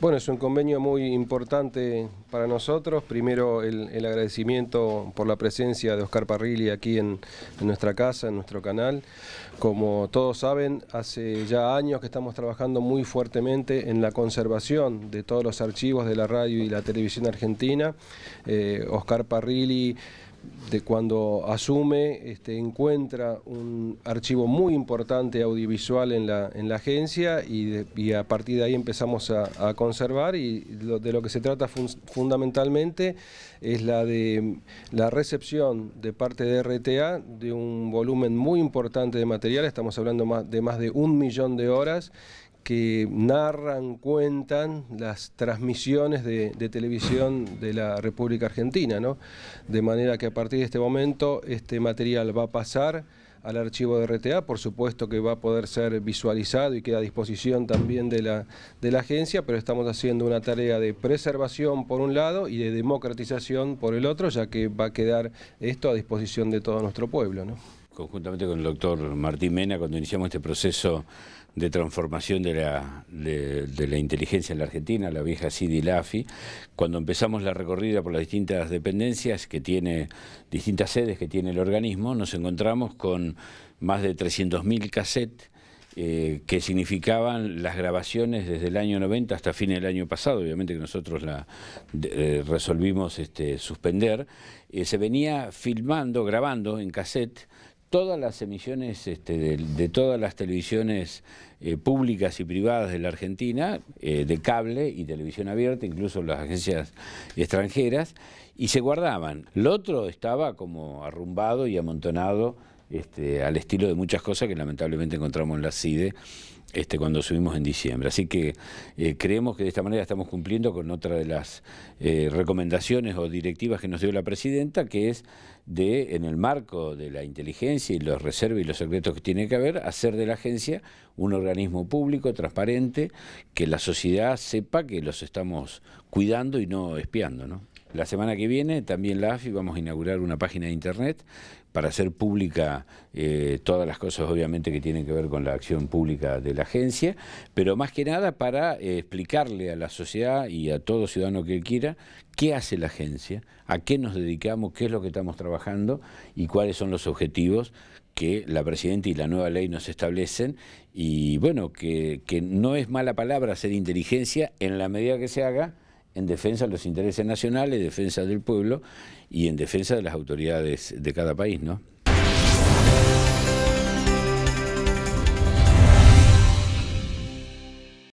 Bueno, es un convenio muy importante para nosotros. Primero, el, agradecimiento por la presencia de Oscar Parrilli aquí en, nuestra casa, en nuestro canal. Como todos saben, hace ya años que estamos trabajando muy fuertemente en la conservación de todos los archivos de la radio y la televisión argentina. Eh, Oscar Parrilli de cuando asume, este, encuentra un archivo muy importante audiovisual en la, en la agencia y, a partir de ahí empezamos a, conservar y de lo que se trata fundamentalmente es la de la recepción de parte de RTA de un volumen muy importante de material, estamos hablando de más de un millón de horas que narran, cuentan las transmisiones de, televisión de la República Argentina, De manera que a partir de este momento este material va a pasar al archivo de RTA, por supuesto que va a poder ser visualizado y queda a disposición también de la, agencia, pero estamos haciendo una tarea de preservación por un lado y de democratización por el otro, ya que va a quedar esto a disposición de todo nuestro pueblo conjuntamente con el doctor Martín Mena, cuando iniciamos este proceso de transformación de la, inteligencia en la Argentina, la vieja CIDI-LAFI, cuando empezamos la recorrida por las distintas dependencias que tiene, distintas sedes que tiene el organismo, nos encontramos con más de 300.000 cassettes eh, que significaban las grabaciones desde el año 90 hasta fin del año pasado, obviamente que nosotros la eh, resolvimos este, suspender, eh, se venía filmando, grabando en cassette todas las emisiones este, de, todas las televisiones eh, públicas y privadas de la Argentina, eh, de cable y televisión abierta, incluso las agencias extranjeras, y se guardaban. El otro estaba como arrumbado y amontonado este, al estilo de muchas cosas que lamentablemente encontramos en la CIDE este, cuando subimos en diciembre. Así que eh, creemos que de esta manera estamos cumpliendo con otra de las eh, recomendaciones o directivas que nos dio la presidenta, que es de, en el marco de la inteligencia y los reservas y los secretos que tiene que haber, hacer de la agencia un organismo público, transparente, que la sociedad sepa que los estamos cuidando y no espiando. ¿no? La semana que viene también la AFI vamos a inaugurar una página de internet para hacer pública eh, todas las cosas obviamente que tienen que ver con la acción pública de la agencia, pero más que nada para eh, explicarle a la sociedad y a todo ciudadano que quiera qué hace la agencia, a qué nos dedicamos, qué es lo que estamos trabajando y cuáles son los objetivos que la Presidenta y la nueva ley nos establecen y bueno, que, que no es mala palabra hacer inteligencia en la medida que se haga en defensa de los intereses nacionales, en defensa del pueblo y en defensa de las autoridades de cada país, ¿no?